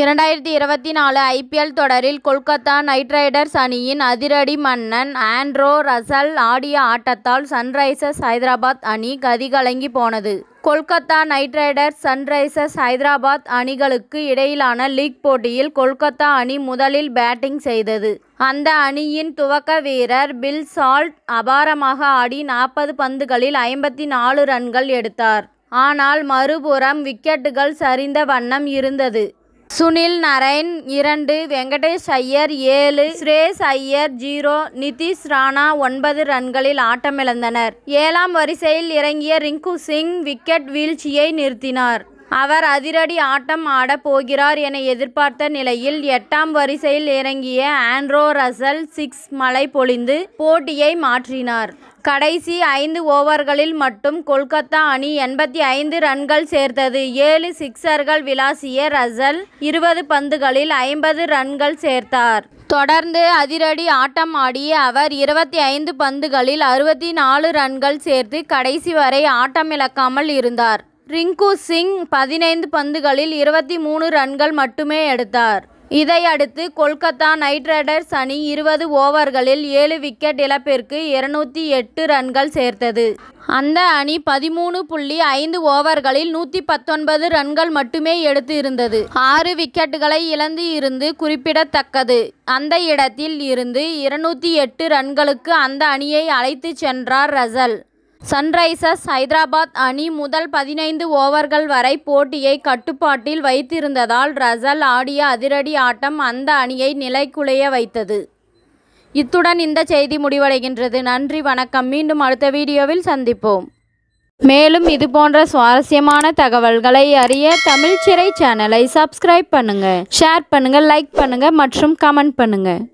இரண்டாயிரத்தி இருபத்தி நாலு ஐபிஎல் தொடரில் கொல்கத்தா நைட் ரைடர்ஸ் அணியின் அதிரடி மன்னன் ஆண்ட்ரோ ரசல் ஆடிய ஆட்டத்தால் சன்ரைசர்ஸ் ஹைதராபாத் அணி கதிகலங்கி போனது Kolkata Knight Riders Sunrisers Hyderabad அணிகளுக்கு இடையிலான லீக் போட்டியில் கொல்கத்தா அணி முதலில் பேட்டிங் செய்தது அந்த அணியின் துவக்க வீரர் பில் சால்ட் அபாரமாக ஆடி நாற்பது பந்துகளில் ஐம்பத்தி நாலு ரன்கள் எடுத்தார் ஆனால் மறுபுறம் விக்கெட்டுகள் சரிந்த வண்ணம் இருந்தது சுனில் நரைன் இரண்டு வெங்கடேஷ் ஐயர் ஏழு சுரேஷ் ஐயர் ஜீரோ நிதிஷ் ராணா ஒன்பது ரன்களில் ஆட்டமிழந்தனர் ஏழாம் வரிசையில் இறங்கிய ரிங்கு சிங் விக்கெட் வீழ்ச்சியை நிறுத்தினார் அவர் அதிரடி ஆட்டம் ஆடப் போகிறார் என எதிர்பார்த்த நிலையில் எட்டாம் வரிசையில் இறங்கிய ஆண்ட்ரோ ரசல் சிக்ஸ் மலை பொழிந்து போட்டியை மாற்றினார் கடைசி ஐந்து ஓவர்களில் மட்டும் கொல்கத்தா அணி எண்பத்தி ஐந்து ரன்கள் சேர்த்தது ஏழு சிக்சர்கள் விளாசிய ரசல் இருபது பந்துகளில் ஐம்பது ரன்கள் சேர்த்தார் தொடர்ந்து அதிரடி ஆட்டம் ஆடிய அவர் இருபத்தி ஐந்து பந்துகளில் அறுபத்தி நாலு ரன்கள் சேர்த்து கடைசி வரை ஆட்டமிழக்காமல் இருந்தார் ரிங்கு சிங் பதினைந்து பந்துகளில் இருபத்தி மூணு ரன்கள் மட்டுமே எடுத்தார் இதையடுத்து கொல்கத்தா நைட் ரைடர்ஸ் அணி இருபது ஓவர்களில் ஏழு விக்கெட் இழப்பிற்கு இருநூத்தி எட்டு ரன்கள் சேர்த்தது அந்த அணி பதிமூணு புள்ளி ஐந்து ஓவர்களில் நூற்றி பத்தொன்பது ரன்கள் மட்டுமே எடுத்து இருந்தது ஆறு விக்கெட்டுகளை இழந்து இருந்து குறிப்பிடத்தக்கது அந்த இடத்தில் இருந்து இருநூத்தி எட்டு ரன்களுக்கு அந்த அணியை அழைத்து சென்றார் ரசல் சன்ரைசர்ஸ் ஹைதராபாத் அணி முதல் பதினைந்து ஓவர்கள் வரை போட்டியை கட்டுப்பாட்டில் வைத்திருந்ததால் ரசல் ஆடிய அதிரடி ஆட்டம் அந்த அணியை நிலைக்குலைய வைத்தது இத்துடன் இந்த செய்தி முடிவடைகின்றது நன்றி வணக்கம் மீண்டும் அடுத்த வீடியோவில் சந்திப்போம் மேலும் இது போன்ற சுவாரஸ்யமான தகவல்களை அறிய தமிழ் சிறை சேனலை சப்ஸ்கிரைப் பண்ணுங்கள் ஷேர் பண்ணுங்கள் லைக் பண்ணுங்கள் மற்றும் கமெண்ட் பண்ணுங்கள்